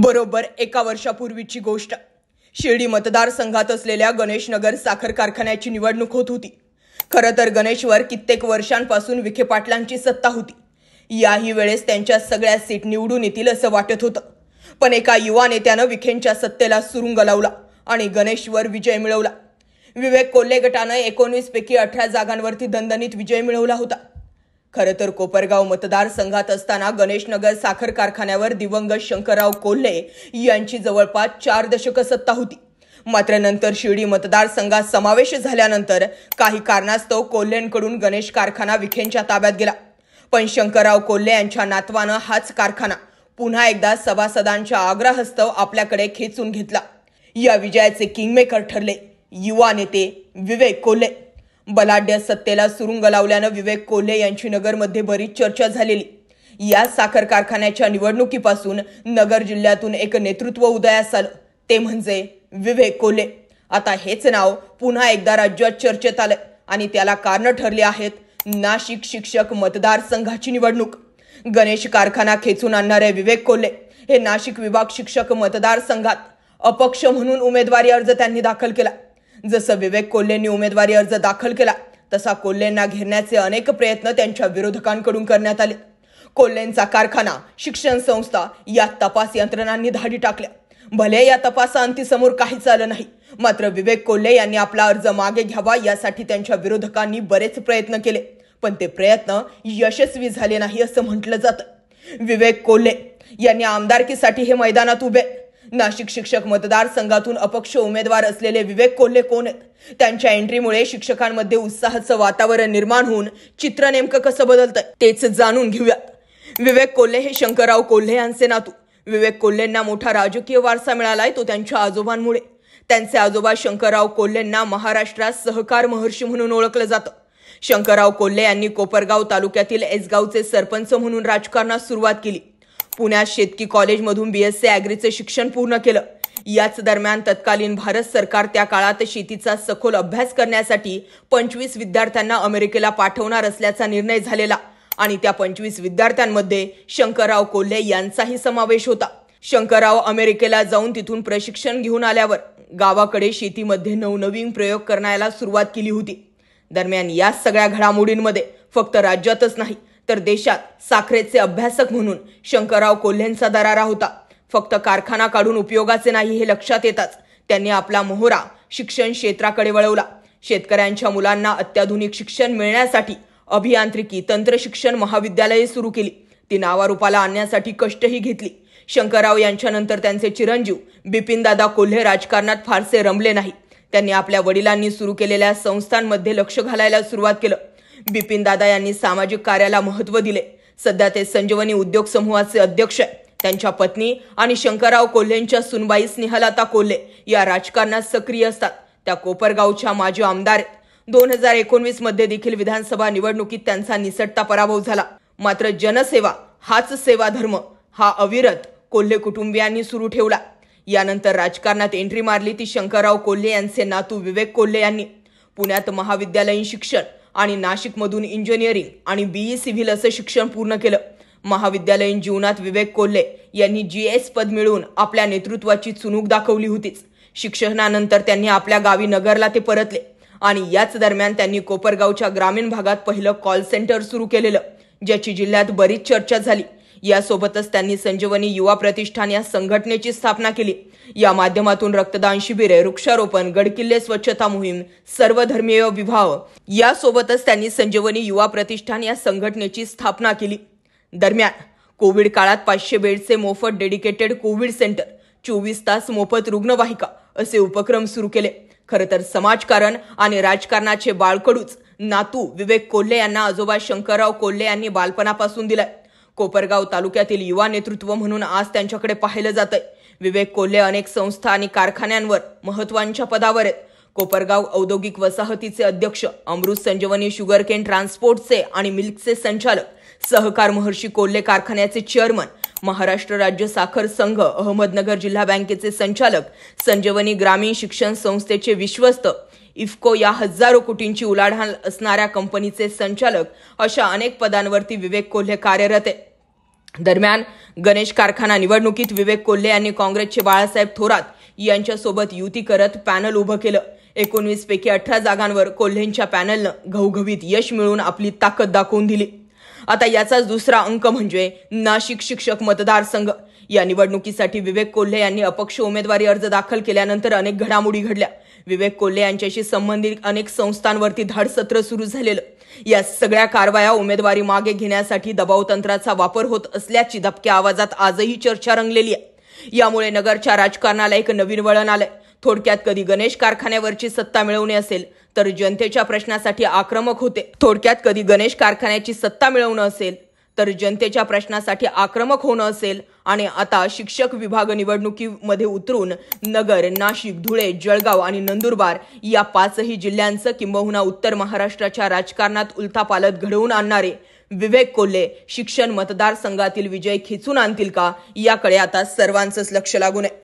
बरोबर एका वर्षापूर्वीची गोष्ट शिर्डी मतदारसंघात असलेल्या गणेशनगर साखर कारखान्याची निवडणूक होत होती खरं तर गणेशवर कित्येक वर्षांपासून विखे पाटलांची सत्ता होती याही वेळेस त्यांच्या सगळ्या सीट निवडून येतील असं वाटत होतं पण एका युवा नेत्यानं विखेंच्या सत्तेला सुरुंग लावला आणि गणेशवर विजय मिळवला विवेक कोल्हे गटानं एकोणीसपैकी अठरा जागांवरती दणदणीत विजय मिळवला होता खरं तर कोपरगाव मतदारसंघात असताना गणेशनगर साखर कारखान्यावर दिवंगत शंकरराव कोल्हे यांची जवळपास चार दशकं सत्ता होती मात्र नंतर शिर्डी मतदारसंघात समावेश झाल्यानंतर काही कारणास्तव कोल्हेंकडून गणेश कारखाना विखेंच्या ताब्यात गेला पण शंकरराव कोल्हे यांच्या नातवानं हाच कारखाना पुन्हा एकदा सभासदांच्या आग्रहस्तव आपल्याकडे खेचून घेतला या विजयाचे किंगमेकर ठरले युवा नेते विवेक कोल्हे बलाढ्य सत्तेला सुरुंग लावल्यानं विवेक कोल्हे यांची नगरमध्ये बरीच चर्चा झालेली या साखर कारखान्याच्या निवडणुकीपासून नगर जिल्ह्यातून एक नेतृत्व उदयास आलं ते म्हणजे विवेक कोल्हे आता हेच नाव पुन्हा एकदा राज्यात चर्चेत आलं आणि त्याला कारण ठरले आहेत नाशिक शिक्षक मतदारसंघाची निवडणूक गणेश कारखाना खेचून आणणारे विवेक कोल्हे हे नाशिक विभाग शिक्षक मतदारसंघात अपक्ष म्हणून उमेदवारी अर्ज त्यांनी दाखल केला जसं विवेक कोल्हेंनी उमेदवारी अर्ज दाखल केला तसा कोल्हेंना घेरण्याचे अनेक प्रयत्न त्यांच्या विरोधकांकडून करण्यात आले कोल्हेंचा कारखाना शिक्षण संस्था या तपास यंत्रणांनी धाडी टाकल्या भले या तपासाअंती अंतीसमोर काहीच आलं नाही मात्र विवेक कोल्हे यांनी आपला अर्ज मागे घ्यावा यासाठी त्यांच्या विरोधकांनी बरेच प्रयत्न केले पण ते प्रयत्न यशस्वी झाले नाही असं म्हटलं जातं विवेक कोल्हे यांनी आमदारकीसाठी हे मैदानात उभे नाशिक शिक्षक मतदारसंघातून अपक्ष उमेदवार असलेले विवेक कोल्हे कोण आहेत त्यांच्या एंट्रीमुळे शिक्षकांमध्ये उत्साहाचं वातावरण निर्माण होऊन चित्र नेमकं कसं बदलतंय तेच जाणून घेऊयात विवेक कोल्हे हे शंकरराव कोल्हे यांचे नातू विवेक कोल्हेंना मोठा राजकीय वारसा मिळालाय तो त्यांच्या आजोबांमुळे त्यांचे आजोबा शंकरराव कोल्हेंना महाराष्ट्रात सहकार महर्षी म्हणून ओळखलं जातं शंकरराव कोल्हे यांनी कोपरगाव तालुक्यातील एसगावचे सरपंच म्हणून राजकारणास सुरुवात केली पुण्यात शेतकी कॉलेजमधून बीएससी ॲग्रीचं शिक्षण पूर्ण केलं याच दरम्यान तत्कालीन भारत सरकार त्या काळात शेतीचा सखोल अभ्यास करण्यासाठी पंचवीस विद्यार्थ्यांना अमेरिकेला पाठवणार असल्याचा निर्णय झालेला आणि त्या पंचवीस विद्यार्थ्यांमध्ये शंकरराव कोल्हे यांचाही समावेश होता शंकरराव अमेरिकेला जाऊन तिथून प्रशिक्षण घेऊन आल्यावर गावाकडे शेतीमध्ये नवनवीन प्रयोग करण्याला सुरुवात केली होती दरम्यान या सगळ्या घडामोडींमध्ये फक्त राज्यातच नाही तर देशात साखरेचे अभ्यासक म्हणून शंकरराव कोल्हेंचा दरारा होता फक्त कारखाना काढून उपयोगाचे नाही हे लक्षात येताच त्यांनी आपला मोहरा शिक्षण क्षेत्राकडे वळवला शेतकऱ्यांच्या मुलांना अत्याधुनिक शिक्षण मिळण्यासाठी अभियांत्रिकी तंत्र शिक्षण महाविद्यालये सुरू केली ती नावारूपाला आणण्यासाठी कष्टही घेतली शंकरराव यांच्यानंतर त्यांचे चिरंजीव बिपिनदादा कोल्हे राजकारणात फारसे रमले नाही त्यांनी आपल्या वडिलांनी सुरू केलेल्या संस्थांमध्ये लक्ष घालायला सुरुवात केलं बिपिन दादा यांनी सामाजिक कार्याला महत्व दिले सध्या ते संजीवनी उद्योग समूहाचे अध्यक्ष त्यांच्या पत्नी आणि शंकरराव कोल्हेंच्या सुनबाई स्नेहलता कोल्हे या राजकारणात सक्रिय असतात त्या कोपरगावच्या माजी आमदार दोन हजार एकोणवीस मध्ये देखील विधानसभा निवडणुकीत त्यांचा निसटता पराभव झाला मात्र जनसेवा हाच सेवा धर्म हा अविरत कोल्हे कुटुंबियांनी सुरू ठेवला यानंतर राजकारणात एंट्री मारली ती शंकरराव कोल्हे यांचे नातू विवेक कोल्हे यांनी पुण्यात महाविद्यालयीन शिक्षण आणि नाशिकमधून इंजिनिअरिंग आणि बीई सिव्हिल e असं शिक्षण पूर्ण केलं महाविद्यालयीन जीवनात विवेक कोल्हे यांनी जी एस पद मिळवून आपल्या नेतृत्वाची चुनूक दाखवली होतीच शिक्षणानंतर त्यांनी आपल्या गावी नगरला ते परतले आणि याच दरम्यान त्यांनी कोपरगावच्या ग्रामीण भागात पहिलं कॉल सेंटर सुरू केलेलं ज्याची जिल्ह्यात बरीच चर्चा झाली यासोबतच त्यांनी संजीवनी युवा प्रतिष्ठान या संघटनेची स्थापना केली या माध्यमातून रक्तदान शिबिरे वृक्षारोपण गडकिल्ले स्वच्छता मोहीम सर्वधर्मीय विवाह यासोबतच त्यांनी संजीवनी युवा प्रतिष्ठान या संघटनेची स्थापना केली दरम्यान कोविड काळात पाचशे बेडचे मोफत डेडिकेटेड कोविड सेंटर चोवीस तास मोफत रुग्णवाहिका असे उपक्रम सुरू केले खरं तर समाजकारण आणि राजकारणाचे बाळकडूच नातू विवेक कोल्हे यांना आजोबा शंकरराव कोल्हे यांनी बालपणापासून दिलाय कोपरगाव तालुक्यातील युवा नेतृत्व म्हणून आज त्यांच्याकडे पाहिलं जातंय विवेक कोल्हे अनेक संस्था आणि कारखान्यांवर महत्वांच्या पदावर आहेत कोपरगाव औद्योगिक वसाहतीचे अध्यक्ष अमृत संजीवनी शुगरकेन ट्रान्सपोर्टचे आणि मिल्कचे संचालक सहकार महर्षी कोल्हे कारखान्याचे चेअरमन महाराष्ट्र राज्य साखर संघ अहमदनगर जिल्हा बँकेचे संचालक संजीवनी ग्रामीण शिक्षण संस्थेचे विश्वस्त इफ्को या हजारो कोटींची उलाढाल असणाऱ्या कंपनीचे संचालक अशा अनेक पदांवरती विवेक कोल्हे कार्यरत आहे दरम्यान गणेश कारखाना निवडणुकीत विवेक कोल्हे यांनी काँग्रेसचे बाळासाहेब थोरात यांच्यासोबत युती करत पॅनल उभं केलं एकोणवीस पैकी अठरा जागांवर कोल्हेंच्या पॅनलनं घवघवीत यश मिळवून आपली ताकद दाखवून दिली आता याचाच दुसरा अंक म्हणजे नाशिक शिक्षक मतदारसंघ या निवडणुकीसाठी विवेक कोल्हे यांनी अपक्ष उमेदवारी अर्ज दाखल केल्यानंतर अनेक घडामोडी घडल्या विवेक कोल्हे यांच्याशी संबंधित अनेक संस्थांवरती धाडसत्र सुरू झालेलं या सगळ्या कारवाया उमेदवारी मागे घेण्यासाठी दबावतंत्राचा वापर होत असल्याची धबक्या आवाजात आजही चर्चा रंगलेली आहे यामुळे नगरच्या राजकारणाला एक नवीन वळण आलंय थोडक्यात कधी गणेश कारखान्यावरची सत्ता मिळवणे असेल तर जनतेच्या प्रश्नासाठी आक्रमक होते थोडक्यात कधी गणेश कारखान्याची सत्ता मिळवणं असेल तर जनतेच्या प्रश्नासाठी आक्रमक होणं असेल आणि आता शिक्षक विभाग निवडणुकीमध्ये उतरून नगर नाशिक धुळे जळगाव आणि नंदुरबार या पाचही जिल्ह्यांचं किंबहुना उत्तर महाराष्ट्राच्या राजकारणात उलथापालत घडवून आणणारे विवेक कोल्हे शिक्षण मतदारसंघातील विजय खेचून आणतील का याकडे आता सर्वांचंच लक्ष लागून